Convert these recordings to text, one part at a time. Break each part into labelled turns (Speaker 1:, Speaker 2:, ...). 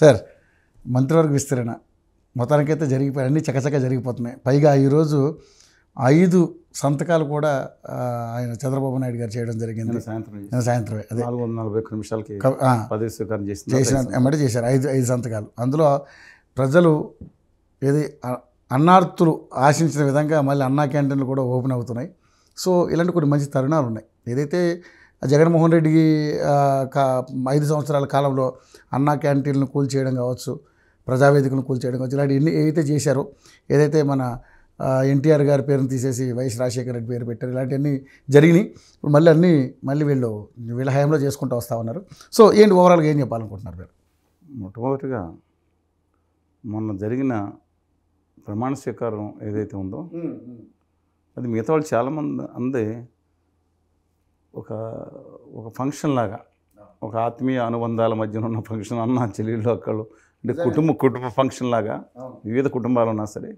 Speaker 1: sir మంత్రివర్గ విస్తరణ మొత్తానికైతే జరిగిపోయి అన్నీ చకచక జరిగిపోతున్నాయి పైగా ఈరోజు ఐదు సంతకాలు కూడా ఆయన చంద్రబాబు నాయుడు గారు చేయడం జరిగింది సాయంత్రం సాయంత్రమే అదే
Speaker 2: నాలుగు వందల నలభై ఒక్క నిమిషాలకి చేసిన చేసిన ఎమ్మటే
Speaker 1: చేశారు ఐదు ఐదు సంతకాలు అందులో ప్రజలు ఏది అన్నార్థులు ఆశించిన విధంగా మళ్ళీ అన్నా క్యాంటీన్లు కూడా ఓపెన్ అవుతున్నాయి సో ఇలాంటి కొన్ని మంచి తరుణాలు ఉన్నాయి ఏదైతే జగన్మోహన్ రెడ్డి ఐదు సంవత్సరాల కాలంలో అన్నా క్యాంటీన్లను చేయడం కావచ్చు ప్రజావేదికను చేయడం కావచ్చు ఇలాంటి ఎన్ని ఏదైతే చేశారో ఏదైతే మన ఎన్టీఆర్ గారి పేరును తీసేసి వైఎస్ రాజశేఖర రెడ్డి పేరు పెట్టారు ఇలాంటివన్నీ జరిగినాయి ఇప్పుడు మళ్ళీ అన్నీ మళ్ళీ వీళ్ళు వీళ్ళ హయాంలో చేసుకుంటూ వస్తూ ఉన్నారు సో ఏంటి ఓవరాల్గా ఏం చెప్పాలనుకుంటున్నారు మీరు
Speaker 2: మొట్టమొదటిగా మొన్న జరిగిన ప్రమాణ స్వీకారం ఏదైతే ఉందో అది మిగతా వాళ్ళు చాలామంది అందే ఒక ఒక ఫంక్షన్ లాగా ఒక ఆత్మీయ అనుబంధాల మధ్యన ఉన్న ఫంక్షన్ అన్న చెల్లెళ్ళు అక్కలు అంటే కుటుంబ కుటుంబ ఫంక్షన్ లాగా వివిధ కుటుంబాలు ఉన్నా సరే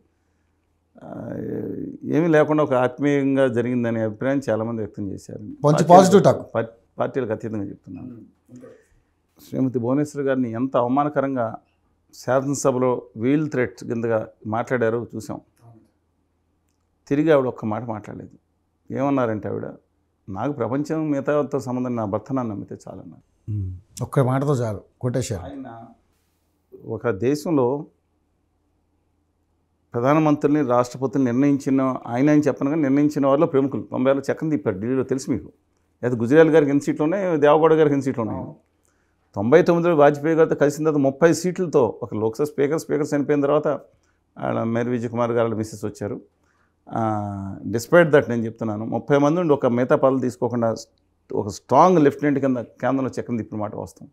Speaker 2: ఏమీ లేకుండా ఒక ఆత్మీయంగా జరిగిందనే అభిప్రాయం చాలామంది వ్యక్తం చేశారు మంచి పాజిటివ్ టాక్ పార్టీలకు అతీతంగా చెప్తున్నాను శ్రీమతి భువనేశ్వర్ గారిని ఎంత అవమానకరంగా శాసనసభలో వీల్ థ్రెట్ కిందగా మాట్లాడారో చూసాం తిరిగి ఆవిడ ఒక్క మాట మాట్లాడలేదు ఏమన్నారంటే ఆవిడ నాకు ప్రపంచం మిగతాతో సంబంధం నా భర్త నన్ను నమ్మితే చాలన్న
Speaker 1: ఒక్క మాటతో చాలు కొటేశ్వర్ ఆయన
Speaker 2: ఒక దేశంలో ప్రధానమంత్రిని రాష్ట్రపతిని నిర్ణయించిన ఆయన అని చెప్పను కానీ నిర్ణయించిన వారిలో ప్రముఖులు తొంభై ఏళ్ళ చక్కని తిప్పారు ఢిల్లీలో తెలుసు మీకు లేదా గుజరాల్ గారికి ఎన్ని సీట్లోనే దేవగౌడ గారికి ఎన్ని ఉన్నాయి తొంభై తొమ్మిదిలో వాజ్పేయి గారితో కలిసిన తర్వాత ముప్పై సీట్లతో ఒక లోక్సభ స్పీకర్ స్పీకర్ చనిపోయిన తర్వాత మేరీ విజయ్ కుమార్ గారు మిస్సెస్ వచ్చారు డిస్పైట్ దట్ నేను చెప్తున్నాను ముప్పై మంది నుండి ఒక మిగతా పనులు తీసుకోకుండా ఒక స్ట్రాంగ్ లెఫ్టినెంట్ కింద కేంద్రంలో చక్రం తిప్పిన మాట వస్తాం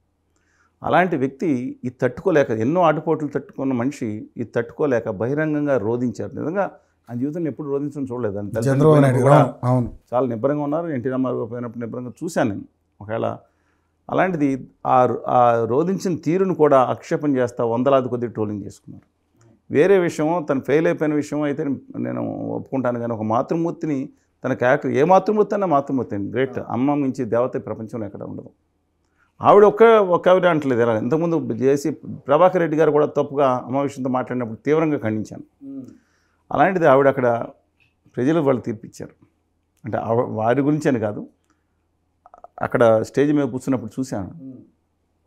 Speaker 2: అలాంటి వ్యక్తి ఇది తట్టుకోలేక ఎన్నో ఆటుపోట్లు తట్టుకున్న మనిషి ఇది తట్టుకోలేక బహిరంగంగా రోధించారు నిజంగా ఆ జీవితం ఎప్పుడు రోధించడం చూడలేదు అని అవును చాలా నిబ్బరంగా ఉన్నారు ఎన్టీ రామారావు పోయినప్పుడు నిబ్బరంగా చూశాను నేను ఒకవేళ అలాంటిది ఆ రోధించిన తీరును కూడా ఆక్షేపం చేస్తా వందలాది కొద్ది ట్రోలింగ్ చేసుకున్నారు వేరే విషయం తను ఫెయిల్ అయిపోయిన విషయం అయితే నేను ఒప్పుకుంటాను కానీ ఒక మాతృమూర్తిని తన క్యారెక్టర్ ఏ మాతృమూర్తి అన్న మాతృమూర్తి గ్రేట్ అమ్మ మించి దేవత ప్రపంచంలో ఎక్కడ ఉండదు ఆవిడ ఒక్క ఒక్క ఆవిడ అంటలేదు ఇలా ఇంతకుముందు చేసి ప్రభాకర్ రెడ్డి గారు కూడా తప్పుగా అమ్మ విషయంతో మాట్లాడినప్పుడు తీవ్రంగా ఖండించాను అలాంటిది ఆవిడ అక్కడ ప్రజలు వాళ్ళు తీర్పిచ్చారు అంటే వారి గురించి అని కాదు అక్కడ స్టేజ్ మీద కూర్చున్నప్పుడు చూశాను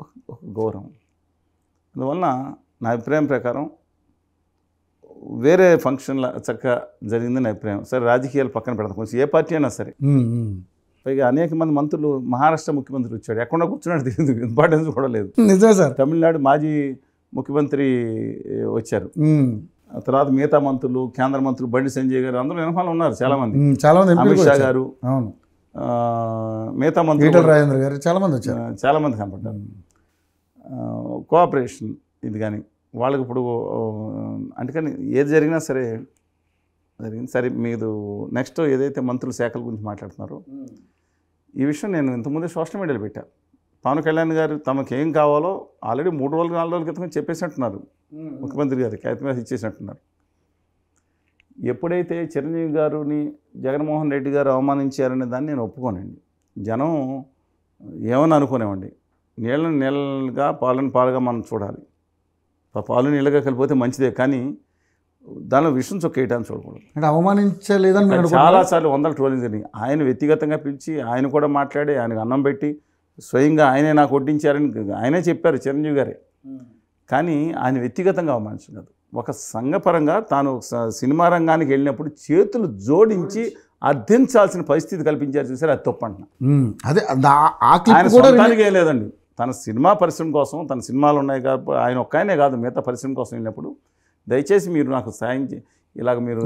Speaker 2: ఒక గౌరవం అందువలన నా అభిప్రాయం ప్రకారం వేరే ఫంక్షన్ల చక్కగా జరిగిందని అభిప్రాయం సరే రాజకీయాలు పక్కన పెడతాం కొంచెం ఏ పార్టీ అయినా సరే పైగా అనేక మంది మంత్రులు మహారాష్ట్ర ముఖ్యమంత్రి వచ్చాడు ఎక్కడ కూర్చున్నాడు తెలియదు ఇంపార్టెన్స్ కూడా లేదు నిజమే సార్ తమిళనాడు మాజీ ముఖ్యమంత్రి వచ్చారు తర్వాత మిగతా మంత్రులు కేంద్ర మంత్రులు బండి సంజయ్ గారు అందరూ వెనకాల ఉన్నారు చాలా మంది చాలా మంది అమిత్ షా గారు అవును మిగతా మంత్రులు రాజేంద్ర గారు చాలా మంది వచ్చారు చాలా మంది కనపడ్డారు కోఆపరేషన్ ఇది కానీ వాళ్ళకి ఇప్పుడు అందుకని ఏది జరిగినా సరే జరిగింది సరే మీరు నెక్స్ట్ ఏదైతే మంత్రుల శాఖల గురించి మాట్లాడుతున్నారో ఈ విషయం నేను ఇంతకుముందే సోషల్ మీడియాలో పెట్టా పవన్ కళ్యాణ్ గారు తమకు ఏం కావాలో ఆల్రెడీ మూడు రోజులు నాలుగు రోజుల క్రితం చెప్పేసినట్టున్నారు ముఖ్యమంత్రి గారికి అతిమేసి ఇచ్చేసినట్టున్నారు ఎప్పుడైతే చిరంజీవి గారుని జగన్మోహన్ రెడ్డి గారు అవమానించారనే దాన్ని నేను ఒప్పుకోనండి జనం ఏమని అనుకునేవండి నీళ్ళని నీళ్ళగా పాలను పాలుగా మనం చూడాలి పాలు నీళ్ళగా కలిపితే మంచిదే కానీ దానిలో విషయం చొక్కేయటాన్ని చూడకూడదు
Speaker 1: అంటే అవమానించలేదని చాలాసార్లు
Speaker 2: వందల ట్రోలింగ్ జరిగింది ఆయన వ్యక్తిగతంగా పిలిచి ఆయన కూడా మాట్లాడి ఆయనకు అన్నం పెట్టి స్వయంగా ఆయనే నాకు వడ్డించారని ఆయనే చెప్పారు చిరంజీవి గారే కానీ ఆయన వ్యక్తిగతంగా అవమానించడం ఒక సంఘపరంగా తాను సినిమా రంగానికి వెళ్ళినప్పుడు చేతులు జోడించి అర్థించాల్సిన పరిస్థితి కల్పించారు చూసారు అది తప్పంటున్నా అదే ఆయన కూడా లేదండి తన సినిమా పరిశ్రమ కోసం తన సినిమాలు ఉన్నాయి కాబట్టి ఆయన ఆయనే కాదు మిగతా పరిశ్రమ కోసం వెళ్ళినప్పుడు దయచేసి మీరు నాకు సాయం ఇలాగ మీరు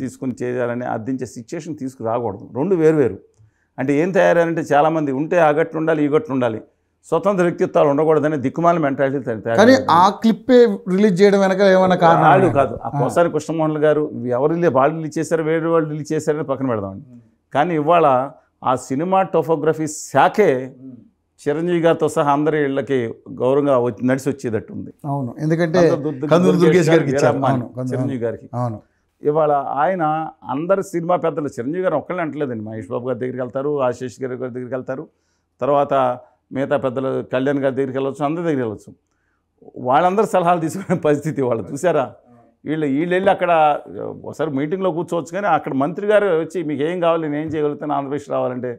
Speaker 2: తీసుకుని చేయాలని అర్థించే సిచ్యువేషన్ తీసుకురాకూడదు రెండు వేరు వేరు అంటే ఏం తయారంటే చాలామంది ఉంటే ఆ ఉండాలి ఈ గట్లు ఉండాలి స్వతంత్ర వ్యక్తిత్వాలు ఉండకూడదని దిక్కుమాల మెంటాలిటీ కానీ ఆ క్లిప్పే రిలీజ్ చేయడం వెనక
Speaker 1: ఏమైనా కారణాలు కాదు ఆ పోసారి
Speaker 2: కృష్ణమోహన్ గారు ఎవరు వాళ్ళు రిలీజ్ చేశారు వేరే వాళ్ళు రిలీజ్ చేశారని పక్కన పెడదామండి కానీ ఇవాళ ఆ సినిమా టోఫోగ్రఫీ శాఖే చిరంజీవి గారితో సహా అందరి ఇళ్ళకి గౌరవంగా నడిచి వచ్చేటట్టుంది అవును ఎందుకంటే చిరంజీవి గారికి అవును ఇవాళ ఆయన అందరు సినిమా పెద్దలు చిరంజీవి గారు ఒక్కళ్ళని అంటలేదండి మహేష్ బాబు గారి దగ్గరికి వెళ్తారు ఆశీష్ గారి గారి దగ్గరికి వెళ్తారు తర్వాత మిగతా పెద్దలు కళ్యాణ్ గారి దగ్గరికి వెళ్ళచ్చు అందరి దగ్గరికి వెళ్ళొచ్చు వాళ్ళందరూ సలహాలు తీసుకునే పరిస్థితి వాళ్ళు చూసారా వీళ్ళు వీళ్ళు వెళ్ళి అక్కడ ఒకసారి మీటింగ్లో కూర్చోవచ్చు కానీ అక్కడ మంత్రి గారు వచ్చి మీకు ఏం కావాలి నేను ఏం చేయగలుగుతాను ఆంధ్రప్రదేశ్ రావాలంటే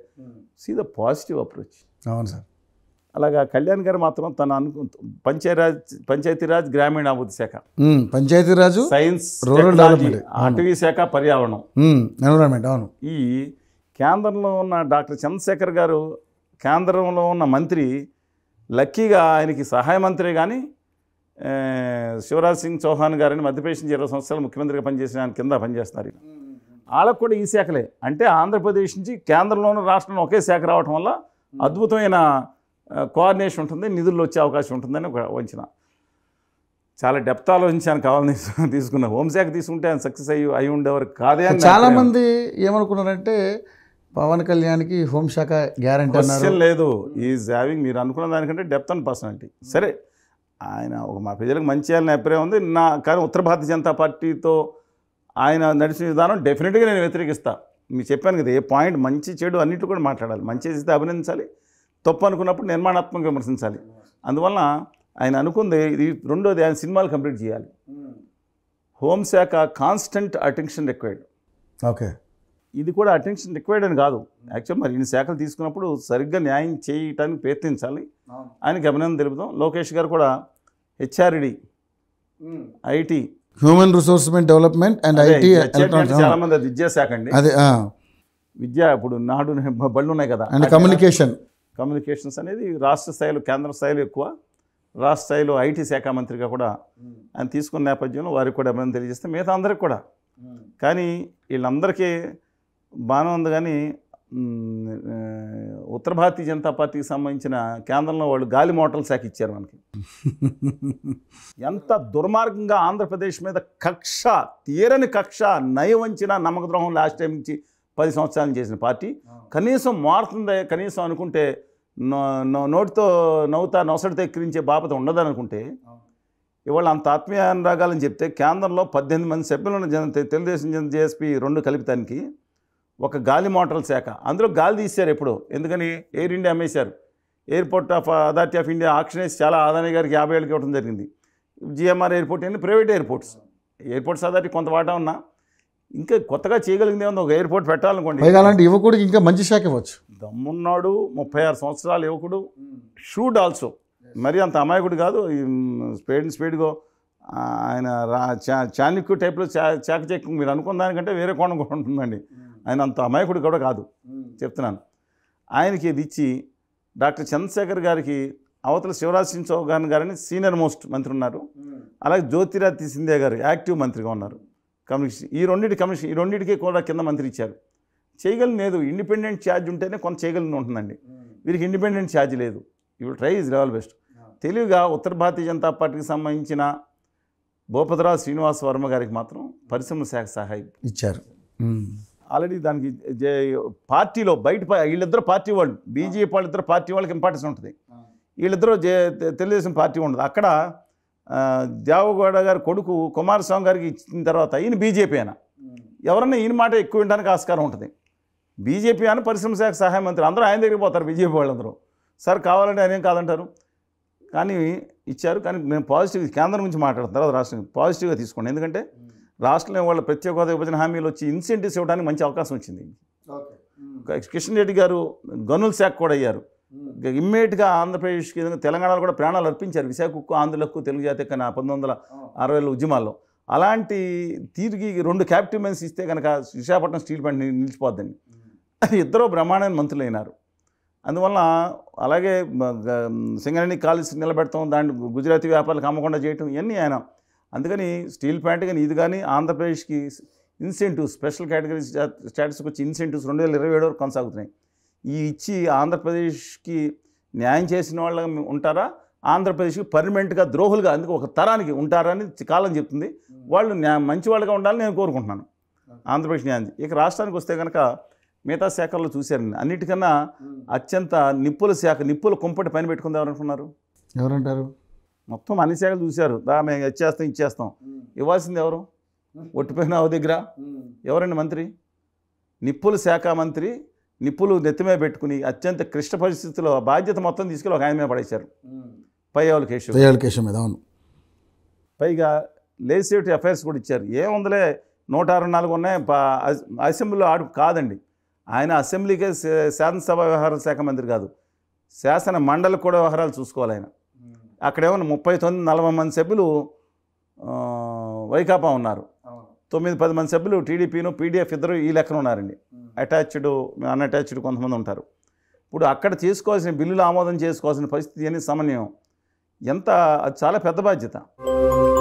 Speaker 2: సీదా పాజిటివ్ అప్రోచ్ అవును సార్ అలాగా కళ్యాణ్ గారు మాత్రం తన అనుకు పంచాయరాజ్ పంచాయతీరాజ్ గ్రామీణ అభివృద్ధి శాఖ పంచాయతీరాజు సైన్స్ రూరల్ అటవీ శాఖ పర్యావరణం
Speaker 1: ఎన్విరాన్మెంట్ అవును
Speaker 2: ఈ కేంద్రంలో ఉన్న డాక్టర్ చంద్రశేఖర్ గారు కేంద్రంలో ఉన్న మంత్రి లక్కీగా ఆయనకి సహాయ మంత్రి కానీ శివరాజ్ సింగ్ చౌహాన్ గారిని మధ్యప్రదేశ్ నుంచి ఇరవై సంవత్సరాలు ముఖ్యమంత్రిగా పనిచేసిన ఆయన కింద పనిచేస్తున్నారు వాళ్ళకు కూడా ఈ శాఖలే అంటే ఆంధ్రప్రదేశ్ నుంచి కేంద్రంలోనూ రాష్ట్రంలో ఒకే శాఖ రావటం వల్ల అద్భుతమైన కోఆర్డినేషన్ ఉంటుంది నిధులు వచ్చే అవకాశం ఉంటుందని ఒక వంచిన చాలా డెప్త్ ఆలోచించాను కావాలని తీసుకున్న హోంశాఖ తీసుకుంటే ఆయన సక్సెస్ అయ్యి అయి ఉండేవారు కాదే చాలామంది
Speaker 1: ఏమనుకున్నారంటే పవన్ కళ్యాణ్కి హోంశాఖ గ్యారంటీ క్వశ్చన్
Speaker 2: లేదు ఈ జావింగ్ మీరు అనుకున్న దానికంటే డెప్త్ అండ్ పర్సనాలిటీ సరే ఆయన ఒక మా ప్రజలకు మంచి చేయాలని అభిప్రాయం ఉంది నా కానీ ఉత్తర భారతీయ జనతా పార్టీతో ఆయన నడిచిన విధానం డెఫినెట్గా నేను వ్యతిరేకిస్తాను మీరు చెప్పాను కదా ఏ పాయింట్ మంచి చెడు అన్నింటి కూడా మాట్లాడాలి మంచి చేస్తే అభినందించాలి తప్పు అనుకున్నప్పుడు నిర్మాణాత్మకంగా విమర్శించాలి అందువల్ల ఆయన అనుకుంది ఇది రెండోది ఆయన సినిమాలు కంప్లీట్ చేయాలి హోంశాఖ కాన్స్టెంట్ అటెన్షన్ రిక్వైర్డ్ ఓకే ఇది కూడా అటెన్షన్ రిక్వైర్డ్ అని కాదు యాక్చువల్ మరి ఇన్ని శాఖలు తీసుకున్నప్పుడు సరిగ్గా న్యాయం చేయటానికి ప్రయత్నించాలి ఆయనకి అభినందన తెలుపుదాం లోకేష్ గారు కూడా హెచ్ఆర్డి ఐటి
Speaker 1: హ్యూమన్ రిసోర్స్మెంట్ డెవలప్మెంట్ అండ్ ఐటీ చాలా
Speaker 2: మంది విద్యాశాఖ అండి అదే విద్య ఇప్పుడు నాడు బళ్ళు ఉన్నాయి కదా అండ్ కమ్యూనికేషన్ కమ్యూనికేషన్స్ అనేది రాష్ట్ర స్థాయిలో కేంద్ర స్థాయిలో ఎక్కువ రాష్ట్ర స్థాయిలో ఐటీ శాఖ మంత్రిగా కూడా ఆయన తీసుకున్న నేపథ్యంలో వారికి కూడా అభినందన తెలియజేస్తే మిగతా అందరికి కూడా కానీ వీళ్ళందరికీ బాగానే ఉంది కానీ ఉత్తర భారతీయ జనతా పార్టీకి సంబంధించిన కేంద్రంలో వాళ్ళు గాలి మోటార్లు శాఖ ఇచ్చారు మనకి ఎంత దుర్మార్గంగా ఆంధ్రప్రదేశ్ మీద కక్ష తీరని కక్ష నయవంచిన నమ్మకద్రోహం లాస్ట్ టైం నుంచి పది సంవత్సరాలు చేసిన పార్టీ కనీసం మారుతుందా కనీసం అనుకుంటే నోటితో నవ్వుతా నొసడితో ఎక్కిరించే బాపత ఉండదనుకుంటే అనుకుంటే ఇవాళ అంత ఆత్మీయ అనురాగాలని చెప్తే కేంద్రంలో పద్దెనిమిది మంది సభ్యులు ఉన్న జన తెలుగుదేశం జన జేఎస్పీ రెండు కలిపితానికి ఒక గాలి మోటార్ల శాఖ అందులో గాలి తీశారు ఎప్పుడు ఎందుకని ఎయిర్ ఇండియా అమ్మేశారు airport of authority of India auction వేసి చాలా ఆదాని గారికి యాభై ఏళ్ళకి ఇవ్వడం జరిగింది జిఎంఆర్ ఎయిర్పోర్ట్ అని ప్రైవేట్ ఎయిర్పోర్ట్స్ ఎయిర్పోర్ట్స్ అథారిటీ కొంత వాటా ఉన్నా ఇంకా కొత్తగా చేయగలిగింది ఏమన్నా ఒక ఎయిర్పోర్ట్ పెట్టాలనుకోండి అలాంటి
Speaker 1: యువకుడికి ఇంకా మంచి శాఖ ఇవ్వచ్చు
Speaker 2: దమ్మున్నాడు ముప్పై ఆరు సంవత్సరాలు యువకుడు షూడ్ ఆల్సో మరి అంత అమాయకుడు కాదు స్పీడ్ స్పీడ్గా ఆయన రా చాణిక్యు టైప్లో చాకచక్యం మీరు అనుకున్న దానికంటే వేరే కోణం కూడా ఉంటుందండి ఆయన అంత అమాయకుడు కూడా కాదు చెప్తున్నాను ఆయనకి ఇది ఇచ్చి డాక్టర్ చంద్రశేఖర్ గారికి అవతల శివరాజ్ సింగ్ చౌహాన్ గారని సీనియర్ మోస్ట్ మంత్రి ఉన్నారు అలాగే జ్యోతిరాజ్ సింధ్యా గారు యాక్టివ్ మంత్రిగా ఉన్నారు కమిషన్ ఈ రెండింటి కమిషన్ ఈ రెండింటికి కూడా కింద మంత్రి ఇచ్చారు చేయగలను లేదు ఇండిపెండెంట్ ఛార్జ్ ఉంటేనే కొంత చేయగలను ఉంటుందండి వీరికి ఇండిపెండెంట్ ఛార్జ్ లేదు you try is level best తెలివిగా ఉత్తర భారతీయ జనతా పార్టీకి సంబంధించిన భూపతిరావు శ్రీనివాస్ వర్మ గారికి మాత్రం పరిశ్రమ శాఖ సహాయం ఇచ్చారు ఆల్రెడీ దానికి పార్టీలో బయట వీళ్ళిద్దరు పార్టీ వాళ్ళు బీజేపీ వాళ్ళిద్దరు పార్టీ వాళ్ళకి ఇంపార్టెన్స్ ఉంటుంది వీళ్ళిద్దరూ తెలుగుదేశం పార్టీ ఉండదు అక్కడ దేవగౌడ గారి కొడుకు కుమారస్వామి గారికి ఇచ్చిన తర్వాత ఈయన బీజేపీ అయినా ఎవరన్నా ఈయన మాట ఎక్కువ వినడానికి ఆస్కారం ఉంటుంది బీజేపీ అని పరిశ్రమ శాఖ సహాయ మంత్రి అందరూ ఆయన దగ్గరికి పోతారు బీజేపీ వాళ్ళందరూ సార్ కావాలంటే ఏం కాదంటారు కానీ ఇచ్చారు కానీ మేము పాజిటివ్ కేంద్రం నుంచి మాట్లాడతాం తర్వాత రాష్ట్రం పాజిటివ్గా తీసుకోండి ఎందుకంటే రాష్ట్రంలో వాళ్ళ ప్రత్యేక హోదా విభజన హామీలు వచ్చి ఇన్సెంటివ్స్ ఇవ్వడానికి మంచి అవకాశం వచ్చింది కిషన్ రెడ్డి గారు గనుల శాఖ కూడా అయ్యారు ఇమ్మీడియట్గా ఆంధ్రప్రదేశ్కి తెలంగాణలో కూడా ప్రాణాలు అర్పించారు విశాఖకు ఆంధ్రులకు తెలుగు జాతి కన్నా పంతొమ్మిది వందల అరవైల ఉద్యమాల్లో అలాంటి తిరిగి రెండు క్యాప్టిమెన్స్ ఇస్తే కనుక విశాఖపట్నం స్టీల్ ప్లాంట్ నిలిచిపోద్దండి ఇద్దరు బ్రహ్మాండమైన మంత్రులైనారు అందువల్ల అలాగే సింగరేణి కాలేజ్ నిలబెడతాం దాన్ని గుజరాతీ వ్యాపారాలకు అమ్మకుండా చేయటం ఇవన్నీ ఆయన అందుకని స్టీల్ ప్లాంట్ కానీ ఇది కానీ ఆంధ్రప్రదేశ్కి ఇన్సెంటివ్స్ స్పెషల్ కేటగిరీ స్టేటస్కి వచ్చి ఇన్సెంటివ్స్ రెండు వేల ఇరవై ఏడు వరకు కొనసాగుతున్నాయి ఈ ఇచ్చి ఆంధ్రప్రదేశ్కి న్యాయం చేసిన వాళ్ళ ఉంటారా ఆంధ్రప్రదేశ్కి పర్మనెంట్గా ద్రోహులుగా అందుకు ఒక తరానికి ఉంటారని కాలం చెప్తుంది వాళ్ళు మంచి వాళ్ళుగా ఉండాలని నేను కోరుకుంటున్నాను ఆంధ్రప్రదేశ్ న్యాయం ఇక రాష్ట్రానికి వస్తే కనుక మిగతా శాఖల్లో చూశారండి అన్నిటికన్నా అత్యంత నిప్పుల శాఖ నిప్పుల కుంపటి పైన పెట్టుకుంది ఎవరనుకున్నారు ఎవరంటారు మొత్తం అన్ని శాఖలు చూశారు దా మేము ఇచ్చేస్తాం ఇచ్చేస్తాం ఇవ్వాల్సింది ఎవరు ఒట్టిపోయిన దగ్గర ఎవరండి మంత్రి నిప్పుల శాఖ మంత్రి నిప్పులు నెత్తిమే పెట్టుకుని అత్యంత క్లిష్ట పరిస్థితుల్లో బాధ్యత మొత్తం తీసుకెళ్ళి ఒక ఆయన మీద పడేశారు పయ్యావుల కేశవ్ పయ్యావుల మీద అవును పైగా లేసేటి అఫైర్స్ కూడా ఇచ్చారు ఏముందలే నూట అరవై నాలుగు ఉన్నాయి అసెంబ్లీలో ఆడు కాదండి ఆయన అసెంబ్లీకే శాసనసభ వ్యవహారాల శాఖ మంత్రి కాదు శాసన మండలి కూడా వ్యవహారాలు చూసుకోవాలి ఆయన అక్కడేమన్నా ముప్పై తొమ్మిది నలభై మంది సభ్యులు వైకాపా ఉన్నారు తొమ్మిది పది మంది సభ్యులు టీడీపీను పీడీఎఫ్ ఇద్దరు ఈ లెక్కన ఉన్నారండి అటాచ్డ్ అన్అటాచ్డ్ కొంతమంది ఉంటారు ఇప్పుడు అక్కడ చేసుకోవాల్సిన బిల్లులు ఆమోదం చేసుకోవాల్సిన పరిస్థితి అనేది సమన్వయం ఎంత అది చాలా పెద్ద బాధ్యత